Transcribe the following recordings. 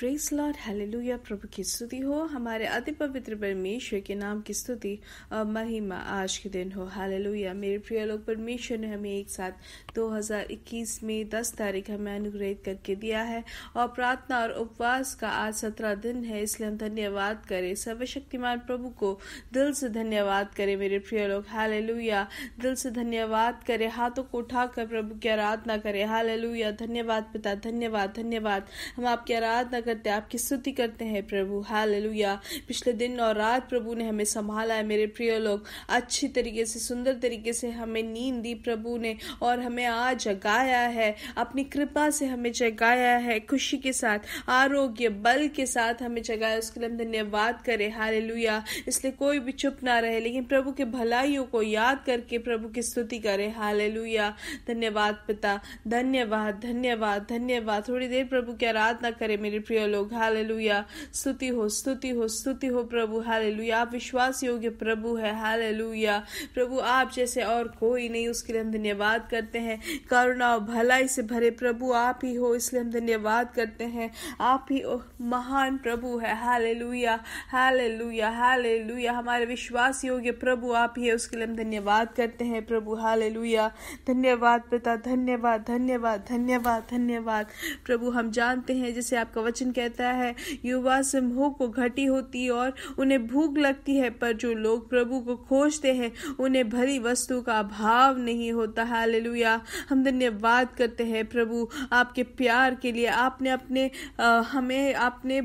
press Lord hallelujah प्रभु की स्तुति हो हमारे अति पवित्र परमेश्वर के नाम की स्तुति और महिमा आज के दिन हो हालेलुया मेरे प्रिय लोग परमेश्वर ने हमें एक साथ 2021 में 10 तारीख हमें अनुग्रहित करके दिया है और प्रार्थना और उपवास का आज सत्रह दिन है इसलिए हम धन्यवाद करें सर्वशक्तिमान प्रभु को दिल से धन्यवाद करें मेरे प्रिय लोग हालेलुया दिल से धन्यवाद करें हाथों को उठाकर प्रभु की आराधना करें हालेलुया धन्यवाद पिता धन्यवाद धन्यवाद हम आपकी आराधना करते हैं आपकी स्तुति करते हैं प्रभु हालेलुया पिछले दिन और रात प्रभु ने हमें संभाला है मेरे प्रिय लोग अच्छी तरीके से सुंदर तरीके से हमें नींद दी प्रभु ने और हमें आज जगाया है अपनी कृपा से हमें जगाया है खुशी के साथ आरोग्य बल के साथ हमें जगाया उसके लिए हम धन्यवाद करें हालेलुया इसलिए कोई भी चुप ना रहे लेकिन प्रभु के भलाइयों को याद करके प्रभु की स्तुति करें हालेलुया धन्यवाद पिता धन्यवाद धन्यवाद धन्यवाद थोड़ी देर प्रभु की आराधना करें मेरे प्रिय प्रिय लोग हाले लुया स्तुति हो स्तुति हो स्तुति हो प्रभु हाले लुया आप विश्वास योग्य प्रभु है हाले लुया प्रभु आप जैसे और कोई नहीं उसके लिए हम धन्यवाद करते हैं करुणा और भलाई से भरे प्रभु आप ही हो इसलिए हम धन्यवाद करते हैं आप ही महान प्रभु है हाले लुया हाले लुया हाले लुया हमारे विश्वास योग्य प्रभु आप ही है उसके लिए हम धन्यवाद करते हैं प्रभु हाले लुया धन्यवाद पिता धन्यवाद धन्यवाद धन्यवाद धन्यवाद प्रभु हम जानते हैं जैसे आपका वचन कहता है युवा समूह को घटी होती और उन्हें भूख लगती है पर जो लोग प्रभु को खोजते हैं उन्हें भरी वस्तु का अभाव नहीं होता लुया हम धन्यवाद करते हैं प्रभु आपके प्यार के लिए आपने अपने आ, हमें आपने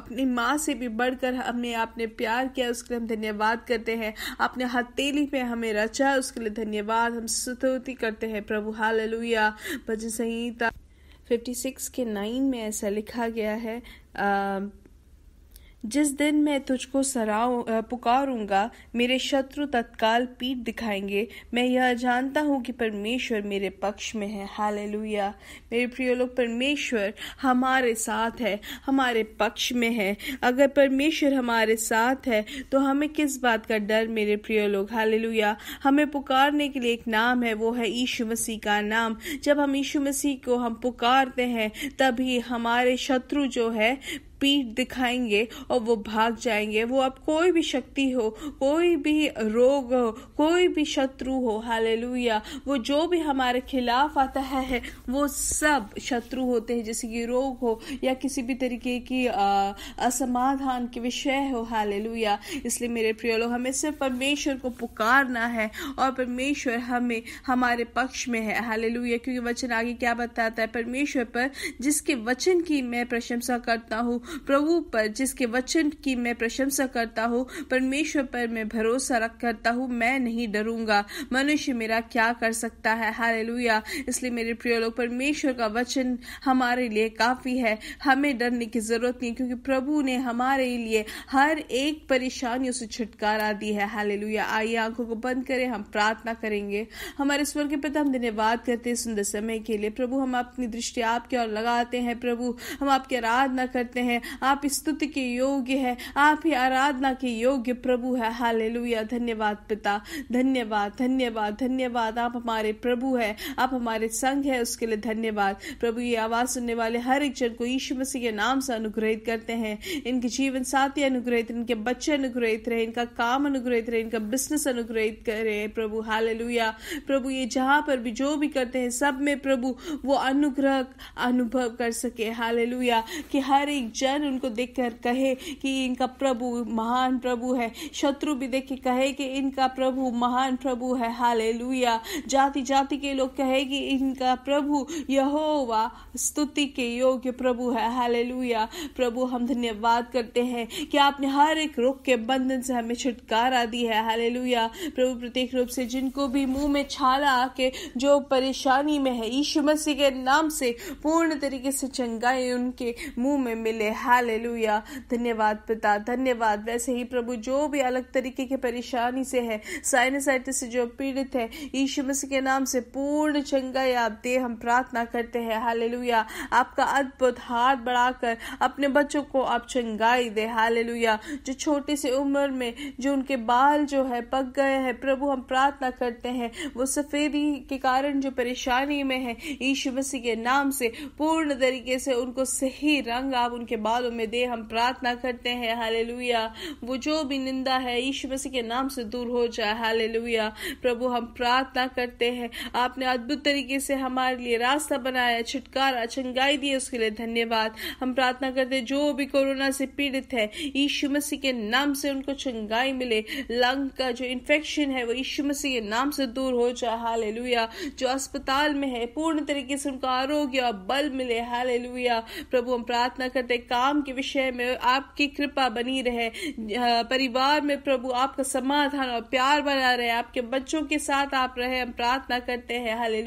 अपनी माँ से भी बढ़कर हमें आपने प्यार किया उसके लिए हम धन्यवाद करते हैं आपने हथेली पे हमें रचा उसके लिए धन्यवाद हम स्तुति करते हैं प्रभु लुया भजन संहिता 56 के 9 में ऐसा लिखा गया है um, जिस दिन मैं तुझको सराऊ पुकारूंगा मेरे शत्रु तत्काल पीठ दिखाएंगे मैं यह जानता हूँ कि परमेश्वर मेरे पक्ष में है हाल मेरे प्रिय लोग परमेश्वर हमारे साथ है हमारे पक्ष में है अगर परमेश्वर हमारे साथ है तो हमें किस बात का डर मेरे प्रिय लोग हाल हमें पुकारने के लिए एक नाम है वो है ईशु मसीह का नाम जब हम ईशु मसीह को हम पुकारते हैं तभी हमारे शत्रु जो है पीठ दिखाएंगे और वो भाग जाएंगे वो अब कोई भी शक्ति हो कोई भी रोग हो कोई भी शत्रु हो हालेलुया वो जो भी हमारे खिलाफ आता है वो सब शत्रु होते हैं जैसे कि रोग हो या किसी भी तरीके की असमाधान के विषय हो हालेलुया इसलिए मेरे प्रिय लोग हमें सिर्फ परमेश्वर को पुकारना है और परमेश्वर हमें हमारे पक्ष में है हाले क्योंकि वचन आगे क्या बताता है परमेश्वर पर जिसके वचन की मैं प्रशंसा करता हूँ प्रभु पर जिसके वचन की मैं प्रशंसा करता हूँ परमेश्वर पर मैं भरोसा रख करता हूँ मैं नहीं डरूंगा मनुष्य मेरा क्या कर सकता है हरे इसलिए मेरे प्रिय लोग परमेश्वर का वचन हमारे लिए काफी है हमें डरने की जरूरत नहीं क्योंकि प्रभु ने हमारे लिए हर एक परेशानियों से छुटकारा दी है हाल लुया आइए आंखों को बंद करें हम प्रार्थना करेंगे हमारे स्वर के पिता हम धन्यवाद करते हैं सुंदर समय के लिए प्रभु हम अपनी दृष्टि आपके और लगाते हैं प्रभु हम आपकी आराधना करते हैं हैं आप स्तुति के योग्य हैं आप ही आराधना के योग्य प्रभु है हाले धन्यवाद पिता धन्यवाद धन्यवाद धन्यवाद आप हमारे प्रभु है आप हमारे संघ है उसके लिए धन्यवाद प्रभु ये आवाज सुनने वाले हर एक जन को ईश्व मसीह के नाम से अनुग्रहित करते हैं इनके जीवन साथी अनुग्रहित इनके बच्चे अनुग्रहित रहे इनका काम अनुग्रहित रहे इनका बिजनेस अनुग्रहित करे प्रभु हाल प्रभु ये जहां पर भी जो भी करते हैं सब में प्रभु वो अनुग्रह अनुभव कर सके हाल कि हर एक जन जन उनको देखकर कहे कि इनका प्रभु महान प्रभु है शत्रु भी देख के कहे कि इनका प्रभु महान प्रभु है हाले जाति जाति के लोग कहे कि इनका प्रभु यहोवा स्तुति के योग्य प्रभु है हाले प्रभु हम धन्यवाद करते हैं कि आपने हर एक रोग के बंधन से हमें छुटकारा दी है हाले प्रभु प्रत्येक रूप से जिनको भी मुंह में छाला आके जो परेशानी में है ईश्वर मसीह के नाम से पूर्ण तरीके से चंगाई उनके मुंह में मिले हालेलुया धन्यवाद पिता धन्यवाद वैसे ही प्रभु जो भी अलग तरीके की परेशानी से है साइनसाइटिस से जो पीड़ित है यीशु मसीह के नाम से पूर्ण चंगाई आप दे हम प्रार्थना करते हैं हालेलुया आपका अद्भुत हाथ बढ़ाकर अपने बच्चों को आप चंगाई दे हालेलुया जो छोटी सी उम्र में जो उनके बाल जो है पक गए हैं प्रभु हम प्रार्थना करते हैं वो सफेदी के कारण जो परेशानी में है यीशु मसीह के नाम से पूर्ण तरीके से उनको सही रंग आप उनके में दे हम प्रार्थना करते हैं हालेलुया वो जो भी निंदा है यीशु मसीह के नाम से दूर हो जाए हालेलुया प्रभु हम प्रार्थना करते हैं आपने अद्भुत तरीके से हमारे लिए रास्ता बनाया छुटकारा चंगाई दी उसके लिए धन्यवाद हम प्रार्थना करते जो भी कोरोना से पीड़ित है यीशु मसीह के नाम से उनको चंगाई मिले लंग का जो इन्फेक्शन है वो यीशु मसीह के नाम से दूर हो जाए हाले जो अस्पताल में है पूर्ण तरीके से उनको आरोग्य और बल मिले हाले प्रभु हम प्रार्थना करते काम के विषय में आपकी कृपा बनी रहे परिवार में प्रभु आपका समाधान और प्यार बना रहे आपके बच्चों के साथ आप रहे हम प्रार्थना करते हैं हाले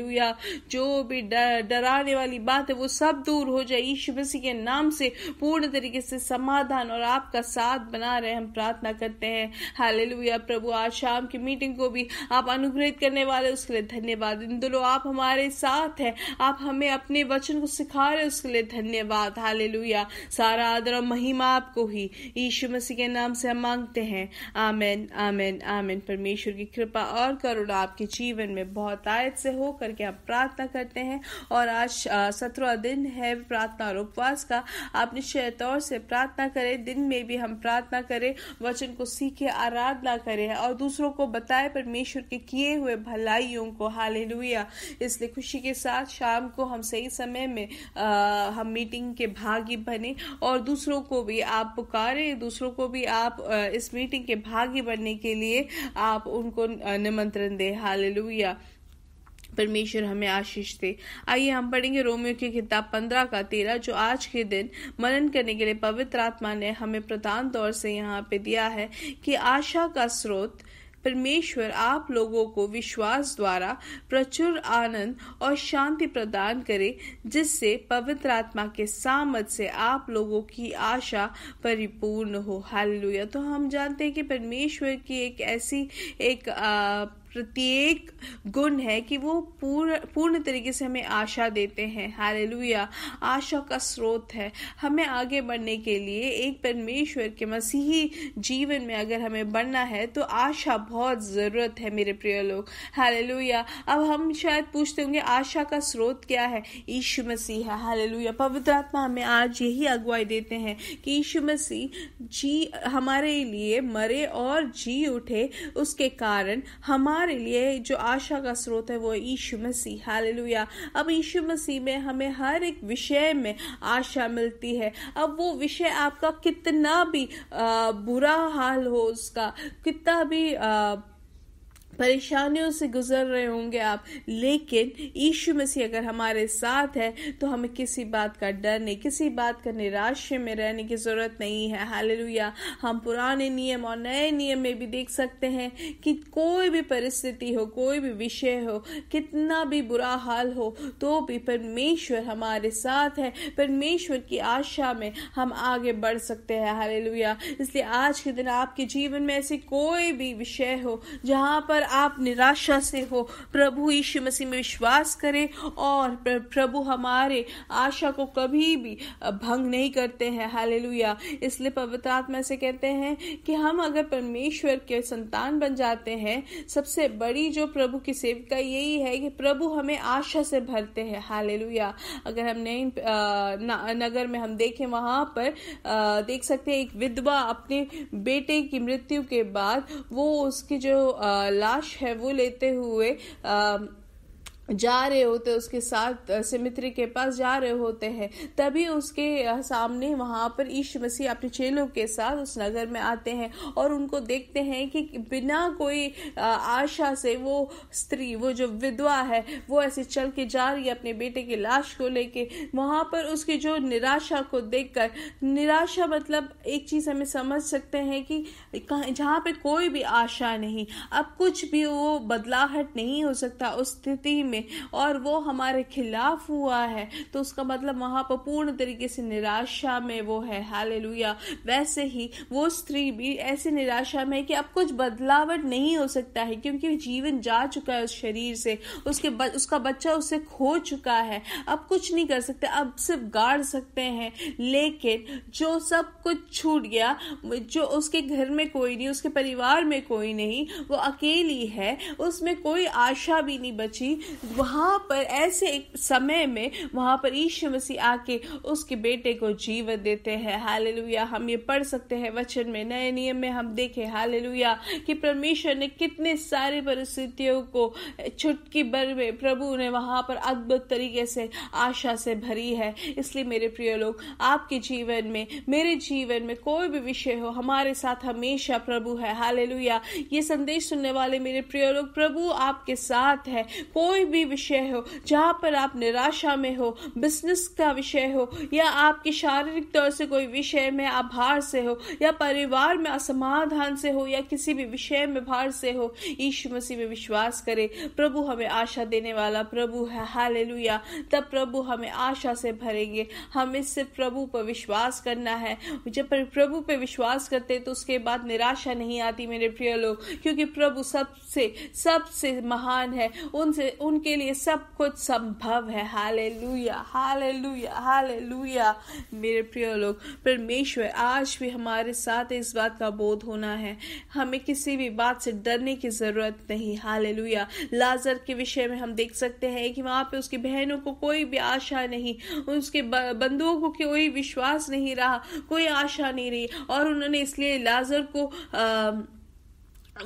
जो भी डराने वाली बात है वो सब दूर हो जाए यीशु मसीह के नाम से पूर्ण तरीके से समाधान और आपका साथ बना रहे हम प्रार्थना करते हैं हाले प्रभु आज शाम की मीटिंग को भी आप अनुग्रहित करने वाले उसके लिए धन्यवाद इन दोनों आप हमारे साथ हैं आप हमें अपने वचन को सिखा रहे उसके लिए धन्यवाद हाल सारा आदर और महिमा आपको ही यीशु मसीह के नाम से हम मांगते हैं आमेन आमेन आमेन परमेश्वर की कृपा और करुणा आपके जीवन में बहुत आयत से हो करके आप प्रार्थना करते हैं और आज सत्रवा दिन है प्रार्थना और उपवास का आप निश्चय तौर से प्रार्थना करें दिन में भी हम प्रार्थना करें वचन को सीखे आराधना करें और दूसरों को बताए परमेश्वर के किए हुए भलाइयों को हाल इसलिए खुशी के साथ शाम को हम सही समय में आ, हम मीटिंग के भागी बने और दूसरों को भी आप पुकारें दूसरों को भी आप इस मीटिंग के भागी बनने के लिए आप उनको निमंत्रण दें हाल परमेश्वर हमें आशीष दे आइए हम पढ़ेंगे रोमियो की किताब पंद्रह का तेरह जो आज के दिन मनन करने के लिए पवित्र आत्मा ने हमें प्रधान तौर से यहाँ पे दिया है कि आशा का स्रोत परमेश्वर आप लोगों को विश्वास द्वारा प्रचुर आनंद और शांति प्रदान करे जिससे पवित्र आत्मा के सामत से आप लोगों की आशा परिपूर्ण हो हालेलुया तो हम जानते हैं कि परमेश्वर की एक ऐसी एक आ, प्रत्येक गुण है कि वो पूर्ण पूर्ण तरीके से हमें आशा देते हैं हरे आशा का स्रोत है हमें आगे बढ़ने के लिए एक परमेश्वर के मसीही जीवन में अगर हमें बढ़ना है तो आशा बहुत ज़रूरत है मेरे प्रिय लोग हाले अब हम शायद पूछते होंगे आशा का स्रोत क्या है ईशु मसीह है लुया पवित्र आत्मा हमें आज यही अगुवाई देते हैं कि ईशु मसीह जी हमारे लिए मरे और जी उठे उसके कारण हमारे लिए जो आशा का स्रोत है वो ईशु मसीह हाले अब ईशु मसीह में हमें हर एक विषय में आशा मिलती है अब वो विषय आपका कितना भी आ, बुरा हाल हो उसका कितना भी आ, uh, परेशानियों से गुजर रहे होंगे आप लेकिन ईशु मसीह अगर हमारे साथ है तो हमें किसी बात का डर नहीं किसी बात का निराशे में रहने की ज़रूरत नहीं है हालेलुया हम पुराने नियम और नए नियम में भी देख सकते हैं कि कोई भी परिस्थिति हो कोई भी विषय हो कितना भी बुरा हाल हो तो भी परमेश्वर हमारे साथ है परमेश्वर की आशा में हम आगे बढ़ सकते हैं हालेलुया इसलिए आज के दिन आपके जीवन में ऐसी कोई भी विषय हो जहाँ पर आप निराशा से हो प्रभु यीशु मसीह में विश्वास करें और प्रभु हमारे आशा को कभी भी भंग नहीं करते हैं हालेलुया इसलिए पवित्र आत्मा से कहते हैं कि हम अगर परमेश्वर के संतान बन जाते हैं सबसे बड़ी जो प्रभु की सेविका यही है कि प्रभु हमें आशा से भरते हैं हालेलुया अगर हम नई नगर में हम देखें वहां पर आ, देख सकते हैं एक विधवा अपने बेटे की मृत्यु के बाद वो उसकी जो लाश लाश है वो लेते हुए आ, जा रहे होते उसके साथ सिमित्र के पास जा रहे होते हैं तभी उसके सामने वहाँ पर ईश मसीह अपने चेलों के साथ उस नगर में आते हैं और उनको देखते हैं कि बिना कोई आशा से वो स्त्री वो जो विधवा है वो ऐसे चल के जा रही है अपने बेटे की लाश को लेके वहाँ पर उसकी जो निराशा को देखकर निराशा मतलब एक चीज़ हमें समझ सकते हैं कि जहाँ पे कोई भी आशा नहीं अब कुछ भी वो बदलाहट नहीं हो सकता उस स्थिति में में और वो हमारे खिलाफ हुआ है तो उसका मतलब वहां पर पूर्ण तरीके से निराशा में वो है हाल वैसे ही वो स्त्री भी ऐसे निराशा में कि अब कुछ बदलावट नहीं हो सकता है क्योंकि जीवन जा चुका है उस शरीर से उसके ब, उसका बच्चा उससे खो चुका है अब कुछ नहीं कर सकते अब सिर्फ गाड़ सकते हैं लेकिन जो सब कुछ छूट गया जो उसके घर में कोई नहीं उसके परिवार में कोई नहीं वो अकेली है उसमें कोई आशा भी नहीं बची वहाँ पर ऐसे एक समय में वहाँ पर ईश्व मसीह आके उसके बेटे को जीवन देते हैं लुया हम ये पढ़ सकते हैं वचन में नए नियम में हम देखें लुया कि परमेश्वर ने कितने सारी परिस्थितियों को छुटकी भर में प्रभु ने वहाँ पर अद्भुत तरीके से आशा से भरी है इसलिए मेरे प्रिय लोग आपके जीवन में मेरे जीवन में कोई भी विषय हो हमारे साथ हमेशा प्रभु है हाल ये संदेश सुनने वाले मेरे प्रिय लोग प्रभु आपके साथ है कोई भी विषय हो जहाँ पर आप निराशा में हो बिजनेस का विषय हो या आपकी शारीरिक तौर से कोई विषय में आप भार से हो या परिवार में असमाधान से हो या किसी भी विषय में भार से हो ईश मसीह में विश्वास करे प्रभु हमें आशा देने वाला प्रभु है हाल तब प्रभु हमें आशा से भरेंगे हमें सिर्फ प्रभु पर विश्वास करना है जब प्रभु पर विश्वास करते तो उसके बाद निराशा नहीं आती मेरे प्रिय लोग क्योंकि प्रभु सबसे सबसे महान है उनसे उन उनके लिए सब कुछ संभव है हाले लुया हाले लुया हाले लुया मेरे प्रिय लोग परमेश्वर आज भी हमारे साथ इस बात का बोध होना है हमें किसी भी बात से डरने की ज़रूरत नहीं हाले लुया लाजर के विषय में हम देख सकते हैं कि वहां पे उसकी बहनों को कोई भी आशा नहीं उसके बंधुओं को कोई विश्वास नहीं रहा कोई आशा नहीं रही और उन्होंने इसलिए लाजर को आ,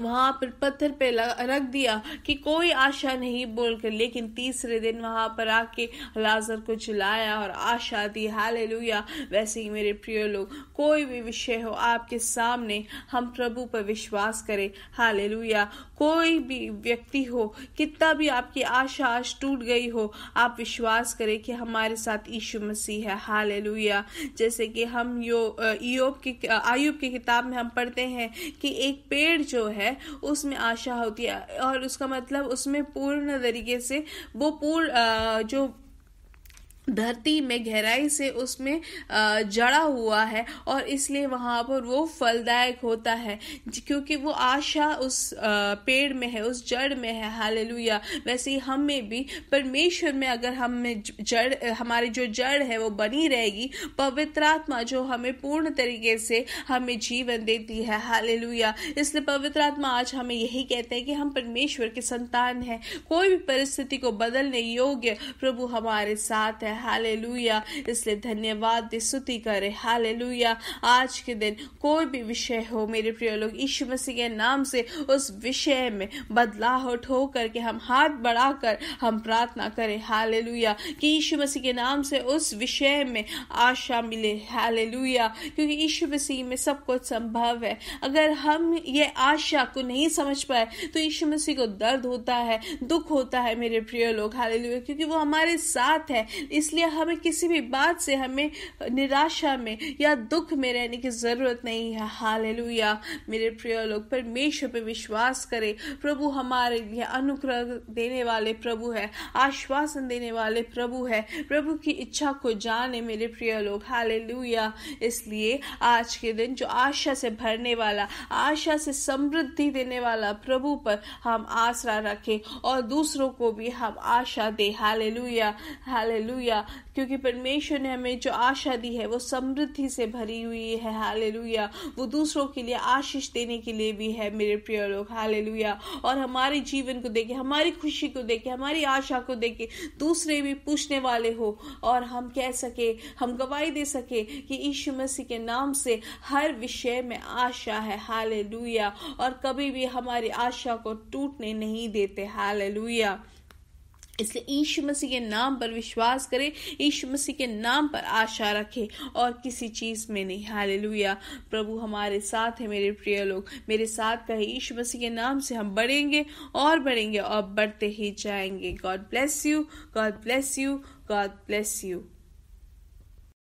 वहाँ पर पत्थर पे रख दिया कि कोई आशा नहीं बोलकर लेकिन तीसरे दिन वहाँ पर आके लाजर को चलाया और आशा दी हाल वैसे ही मेरे प्रिय लोग कोई भी विषय हो आपके सामने हम प्रभु पर विश्वास करें हाले कोई भी व्यक्ति हो कितना भी आपकी आशा आज टूट गई हो आप विश्वास करें कि हमारे साथ यीशु मसीह है हाले जैसे कि हम यो योब की आयुब की किताब में हम पढ़ते हैं कि एक पेड़ जो है उसमें आशा होती है और उसका मतलब उसमें पूर्ण तरीके से वो पूर्ण जो धरती में गहराई से उसमें जड़ा हुआ है और इसलिए वहाँ पर वो फलदायक होता है क्योंकि वो आशा उस पेड़ में है उस जड़ में है लुया वैसे ही हम में भी परमेश्वर में अगर हम में जड़ हमारी जो जड़ है वो बनी रहेगी पवित्र आत्मा जो हमें पूर्ण तरीके से हमें जीवन देती है लुया इसलिए पवित्र आत्मा आज हमें यही कहते हैं कि हम परमेश्वर के संतान हैं कोई भी परिस्थिति को बदलने योग्य प्रभु हमारे साथ है हाले लुया इसलिए धन्यवाद दे स्तुति करे हाले लुया आज के दिन कोई भी विषय हो मेरे प्रिय लोग ईश्व मसीह के नाम से उस विषय में बदलाव हो ठो करके हम हाथ बढ़ाकर हम प्रार्थना करें हाले लुया कि ईश्व मसीह के नाम से उस विषय में आशा मिले हाले लुया क्योंकि ईश्व मसीह में सब कुछ संभव है अगर हम ये आशा को नहीं समझ पाए तो ईश्व मसीह को दर्द होता है दुख होता है मेरे प्रिय लोग हाले लुया क्योंकि वो हमारे साथ है इसलिए हमें किसी भी बात से हमें निराशा में या दुख में रहने की ज़रूरत नहीं है हाल मेरे प्रिय लोग परमेश्वर पर विश्वास करें प्रभु हमारे लिए अनुग्रह देने वाले प्रभु है आश्वासन देने वाले प्रभु है प्रभु की इच्छा को जाने मेरे प्रिय लोग हाल इसलिए आज के दिन जो आशा से भरने वाला आशा से समृद्धि देने वाला प्रभु पर हम आसरा रखें और दूसरों को भी हम आशा दे हाल लुया हालेलुया क्योंकि परमेश्वर ने हमें जो आशा दी है वो समृद्धि से भरी हुई है हालेलुया वो दूसरों के लिए आशीष देने के लिए भी है मेरे प्रिय लोग हालेलुया और हमारे जीवन को देखे हमारी खुशी को देखे हमारी आशा को देखे दूसरे भी पूछने वाले हो और हम कह सके हम गवाही दे सके कि ईशु मसीह के नाम से हर विषय में आशा है हालेलुया और कभी भी हमारी आशा को टूटने नहीं देते हालेलुया इसलिए यीशु मसीह के नाम पर विश्वास करें ईश मसीह के नाम पर आशा रखें और किसी चीज़ में नहीं हाले प्रभु हमारे साथ है मेरे प्रिय लोग मेरे साथ कहे ईश मसीह के नाम से हम बढ़ेंगे और बढ़ेंगे और बढ़ते ही जाएंगे god bless you god bless you god bless you